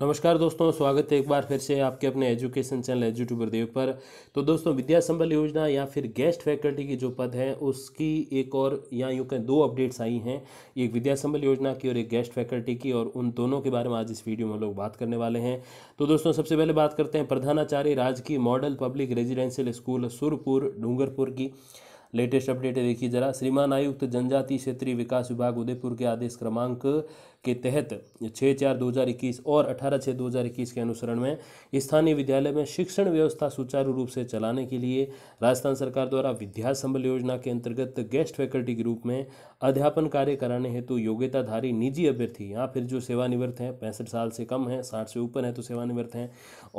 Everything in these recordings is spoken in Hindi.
नमस्कार दोस्तों स्वागत है एक बार फिर से आपके अपने एजुकेशन चैनल एजुट्यूबर देव पर तो दोस्तों विद्या संबल योजना या फिर गेस्ट फैकल्टी की जो पद हैं उसकी एक और या यूँ कहें दो अपडेट्स आई हैं एक विद्या संबल योजना की और एक गेस्ट फैकल्टी की और उन दोनों के बारे में आज इस वीडियो में लोग बात करने वाले हैं तो दोस्तों सबसे पहले बात करते हैं प्रधानाचार्य राजकीय model public residential school Surpur Dungarpur की लेटेस्ट अपडेट देखिए जरा श्रीमान आयुक्त जनजाति क्षेत्रीय विकास विभाग उदयपुर के आदेश क्रमांक के तहत छः चार दो हज़ार इक्कीस और अठारह छः दो हज़ार इक्कीस के अनुसरण में स्थानीय विद्यालय में शिक्षण व्यवस्था सुचारू रूप से चलाने के लिए राजस्थान सरकार द्वारा विद्या संबल योजना के अंतर्गत गेस्ट फैकल्टी के रूप में अध्यापन कार्य कराने हेतु योग्यताधारी निजी अभ्यर्थी या फिर जो सेवानिवृत्त हैं पैंसठ साल से कम हैं साठ से ऊपर हैं तो सेवानिवृत्त हैं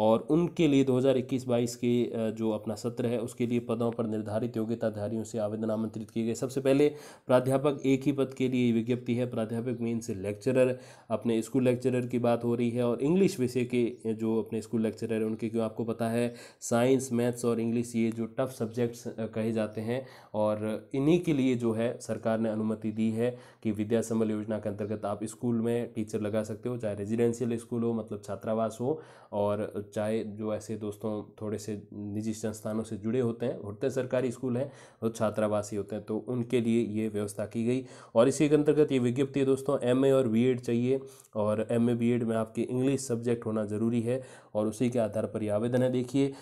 और उनके लिए दो हज़ार के जो अपना सत्र है उसके लिए पदों पर निर्धारित योग्यताधारियों कर्मचारियों से आवेदन आमंत्रित किए गए सबसे पहले प्राध्यापक एक ही पद के लिए विज्ञप्ति है प्राध्यापक मीन से लेक्चरर अपने स्कूल लेक्चरर की बात हो रही है और इंग्लिश विषय के जो अपने स्कूल लेक्चरर हैं उनके क्यों आपको पता है साइंस मैथ्स और इंग्लिश ये जो टफ सब्जेक्ट्स कहे जाते हैं और इन्हीं के लिए जो है सरकार ने अनुमति दी है कि विद्या संबल योजना के अंतर्गत आप स्कूल में टीचर लगा सकते हो चाहे रेजिडेंशियल स्कूल हो मतलब छात्रावास हो और चाहे जो ऐसे दोस्तों थोड़े से निजी संस्थानों से जुड़े होते हैं होते सरकारी स्कूल हैं छात्रावासी होते हैं तो उनके लिए ये व्यवस्था की गई और इसी के अंतर्गत ये विज्ञप्ति है दोस्तों एम और बी चाहिए और एम ए में आपके इंग्लिश सब्जेक्ट होना ज़रूरी है और उसी के आधार पर यह आवेदन है देखिए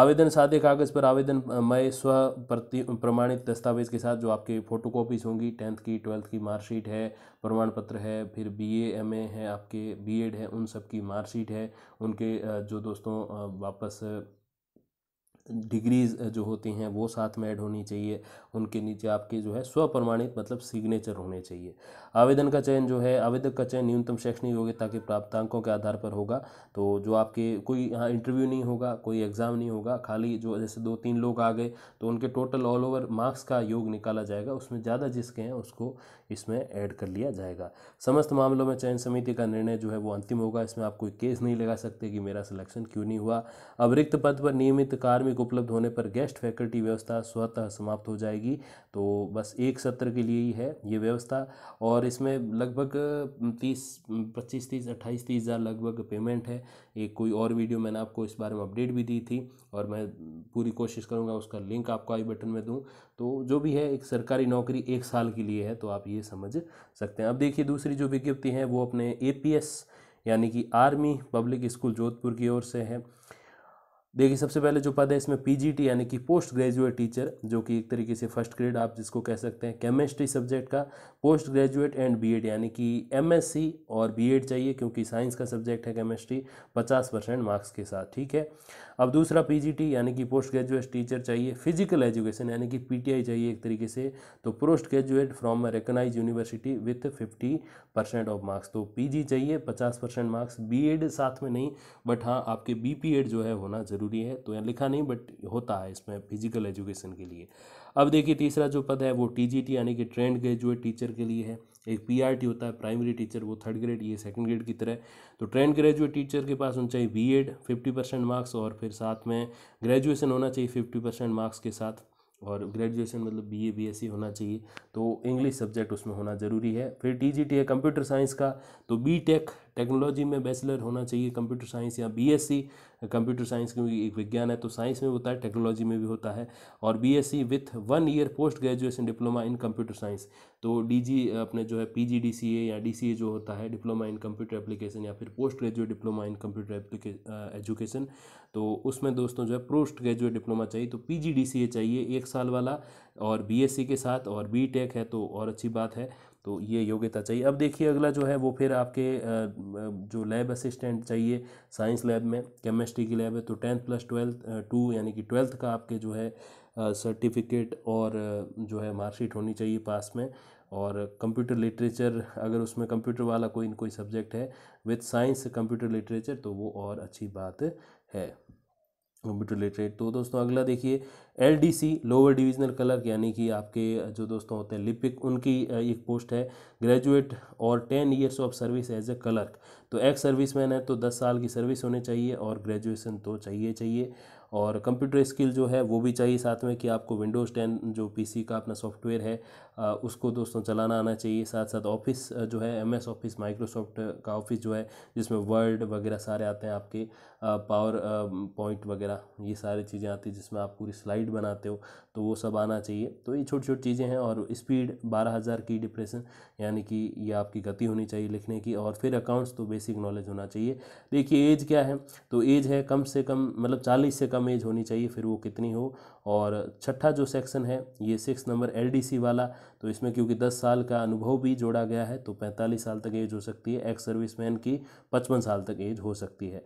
आवेदन सादे कागज़ पर आवेदन मय स्व प्रति प्रमाणित दस्तावेज़ के साथ जो आपके फ़ोटो कॉपीज़ होंगी टेंथ की ट्वेल्थ की मार्कशीट है प्रमाण पत्र है फिर बी एम ए है आपके बीएड है उन सब की मार्कशीट है उनके जो दोस्तों वापस डिग्रीज़ जो होती हैं वो साथ में ऐड होनी चाहिए उनके नीचे आपके जो है स्वप्रमाणित मतलब सिग्नेचर होने चाहिए आवेदन का चयन जो है आवेदक का चयन न्यूनतम शैक्षणिक योग्यता के प्राप्तांकों के आधार पर होगा तो जो आपके कोई यहाँ इंटरव्यू नहीं होगा कोई एग्ज़ाम नहीं होगा खाली जो जैसे दो तीन लोग आ गए तो उनके टोटल ऑल ओवर मार्क्स का योग निकाला जाएगा उसमें ज़्यादा जिसके हैं उसको इसमें ऐड कर लिया जाएगा समस्त मामलों में चयन समिति का निर्णय जो है वो अंतिम होगा इसमें आप कोई केस नहीं लगा सकते कि मेरा सिलेक्शन क्यों नहीं हुआ अब रिक्त पद पर नियमित कार्मिक आवेग उपलब्ध होने पर गेस्ट फैकल्टी व्यवस्था स्वतः समाप्त हो जाएगी तो बस एक सत्र के लिए ही है ये व्यवस्था और इसमें लगभग तीस पच्चीस तीस अट्ठाईस तीस हज़ार लगभग पेमेंट है एक कोई और वीडियो मैंने आपको इस बारे में अपडेट भी दी थी और मैं पूरी कोशिश करूँगा उसका लिंक आपको आई बटन में दूँ तो जो भी है एक सरकारी नौकरी एक साल के लिए है तो आप ये समझ सकते हैं अब देखिए दूसरी जो विज्ञप्ति है वो अपने ए यानी कि आर्मी पब्लिक स्कूल जोधपुर की ओर से है देखिए सबसे पहले जो पद है इसमें पीजीटी यानी कि पोस्ट ग्रेजुएट टीचर जो कि एक तरीके से फर्स्ट ग्रेड आप जिसको कह सकते हैं केमिस्ट्री सब्जेक्ट का पोस्ट ग्रेजुएट एंड बीएड यानी कि एमएससी और बीएड चाहिए क्योंकि साइंस का सब्जेक्ट है केमिस्ट्री पचास परसेंट मार्क्स के साथ ठीक है अब दूसरा पीजीटी यानी कि पोस्ट ग्रेजुएट टीचर चाहिए फिजिकल एजुकेशन यानी कि पी चाहिए एक तरीके से तो post graduate from a recognise university with fifty percent of marks तो पी चाहिए पचास परसेंट मार्क्स बी साथ में नहीं बट हाँ आपके बी जो है होना जरूरी ज़रूरी है तो यहाँ लिखा नहीं बट होता है इसमें फिजिकल एजुकेशन के लिए अब देखिए तीसरा जो पद है वो टी जी टी यानी कि ट्रेंड ग्रेजुएट टीचर के लिए है एक पी आर टी होता है प्राइमरी टीचर वो थर्ड ग्रेड ये सेकंड ग्रेड की तरह तो ट्रेंड ग्रेजुएट टीचर के पास होना चाहिए B Ed fifty percent marks और फिर साथ में ग्रेजुएशन होना चाहिए फिफ्टी परसेंट मार्क्स के साथ और ग्रेजुएशन मतलब B A B S C होना चाहिए तो इंग्लिश सब्जेक्ट उसमें होना ज़रूरी है फिर टी जी टी है कंप्यूटर साइंस का तो बी टेक टेक्नोलॉजी में बैचलर होना चाहिए कंप्यूटर साइंस या बीएससी कंप्यूटर साइंस क्योंकि एक विज्ञान है तो साइंस में होता है टेक्नोलॉजी में भी होता है और BSc with one year post graduation diploma in computer science तो डीजी अपने जो है पीजीडीसीए या डीसीए जो होता है डिप्लोमा इन कंप्यूटर एप्लीकेशन या फिर post graduate diploma in computer education तो उसमें दोस्तों जो है पोस्ट ग्रेजुएट डिप्लोमा चाहिए तो पी चाहिए एक साल वाला और बी के साथ और बी है तो और अच्छी बात है तो ये योग्यता चाहिए अब देखिए अगला जो है वो फिर आपके जो लैब असिस्टेंट चाहिए साइंस लैब में केमिस्ट्री की लैब है तो टेंथ प्लस ट्वेल्थ टू यानी कि ट्वेल्थ का आपके जो है सर्टिफिकेट और जो है मार्कशीट होनी चाहिए पास में और कंप्यूटर लिटरेचर अगर उसमें कंप्यूटर वाला कोई कोई सब्जेक्ट है विथ साइंस कंप्यूटर लिटरेचर तो वो और अच्छी बात है कंप्यूटर रिलेटेड तो दोस्तों अगला देखिए L D C lower divisional clerk यानी कि आपके जो दोस्तों होते हैं लिपिक उनकी एक पोस्ट है ग्रेजुएट और ten years of service as a clerk तो एक्स सर्विस मैन है तो दस साल की सर्विस होनी चाहिए और ग्रेजुएसन तो चाहिए चाहिए और कंप्यूटर स्किल जो है वो भी चाहिए साथ में कि आपको विंडोज़ टेन जो पीसी का अपना सॉफ्टवेयर है उसको दोस्तों चलाना आना चाहिए साथ साथ ऑफिस जो है एमएस ऑफिस माइक्रोसॉफ्ट का ऑफिस जो है जिसमें वर्ड वगैरह सारे आते हैं आपके पावर पॉइंट वगैरह ये सारी चीज़ें आती हैं जिसमें आप पूरी स्लाइड बनाते हो तो वो सब आना चाहिए तो ये छोटी छोटी चीज़ें हैं और स्पीड बारह हज़ार की डिप्रेशन यानी कि ये आपकी गति होनी चाहिए लिखने की और फिर अकाउंट्स तो बेसिक नॉलेज होना चाहिए देखिए एज क्या है तो एज है कम से कम मतलब चालीस से कम कम एज होनी चाहिए फिर वो कितनी हो और छठा जो सेक्शन है ये सिक्स नंबर एल वाला तो इसमें क्योंकि दस साल का अनुभव भी जोड़ा गया है तो पैंतालीस साल तक एज हो सकती है एक्स सर्विस की पचपन साल तक एज हो सकती है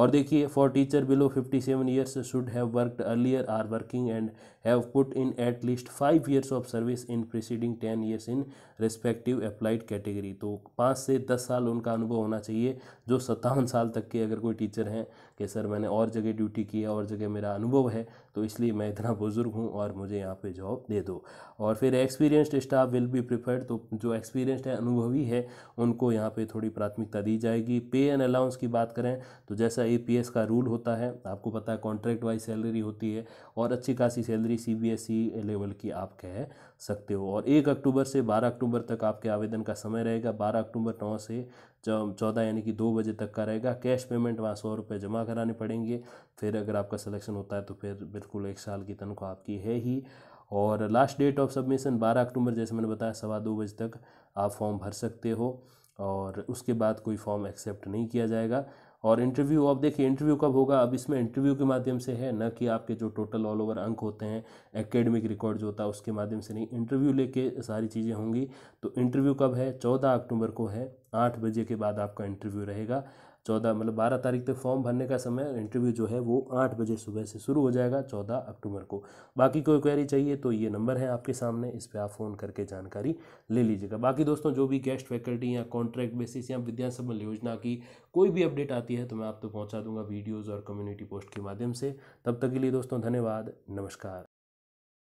और देखिए for teacher below fifty seven years should have worked earlier or working and have put in at least five years of service in preceding ten years in respective applied category तो पाँच से दस साल उनका अनुभव होना चाहिए जो सत्तावन साल तक के अगर कोई टीचर हैं कि सर मैंने और जगह ड्यूटी की है और जगह मेरा अनुभव है तो इसलिए मैं इतना बुज़ुर्ग हूँ और मुझे यहाँ पे जॉब दे दो और फिर experienced staff will be preferred तो जो एक्सपीरियंस्ड है अनुभवी है उनको यहाँ पे थोड़ी प्राथमिकता दी जाएगी पे एंड अलाउंस की बात करें तो जैसा ए का रूल होता है आपको पता है कॉन्ट्रैक्ट वाइज सैलरी होती है और अच्छी खासी सैलरी सी लेवल की आप कह सकते हो और एक अक्टूबर से बारह अक्टूबर तक आपके आवेदन का समय रहेगा बारह अक्टूबर नौ से चौदह यानी कि दो बजे तक का रहेगा कैश पेमेंट वहाँ सौ रुपये जमा कराने पड़ेंगे फिर अगर आपका सिलेक्शन होता है तो फिर बिल्कुल एक साल की तनख्वाह आपकी है ही और लास्ट डेट ऑफ सबमिशन बारह अक्टूबर जैसे मैंने बताया सवा दो बजे तक आप फॉर्म भर सकते हो और उसके बाद कोई फॉर्म एक्सेप्ट नहीं किया जाएगा और इंटरव्यू अब देखिए इंटरव्यू कब होगा अब इसमें इंटरव्यू के माध्यम से है ना कि आपके जो टोटल ऑल ओवर अंक होते हैं एकेडमिक रिकॉर्ड जो होता है उसके माध्यम से नहीं इंटरव्यू लेके सारी चीज़ें होंगी तो इंटरव्यू कब है चौदह अक्टूबर को है आठ बजे के बाद आपका इंटरव्यू रहेगा चौदह मतलब बारह तारीख तक फॉर्म भरने का समय इंटरव्यू जो है वो आठ बजे सुबह से शुरू हो जाएगा चौदह अक्टूबर को बाकी कोई क्वेरी चाहिए तो ये नंबर है आपके सामने इस पर आप फ़ोन करके जानकारी ले लीजिएगा बाकी दोस्तों जो भी गेस्ट फैकल्टी या कॉन्ट्रैक्ट बेसिस या विद्या संबल योजना की कोई भी अपडेट आती है तो मैं आप तक तो पहुँचा दूंगा वीडियोज़ और कम्युनिटी पोस्ट के माध्यम से तब तक के लिए दोस्तों धन्यवाद नमस्कार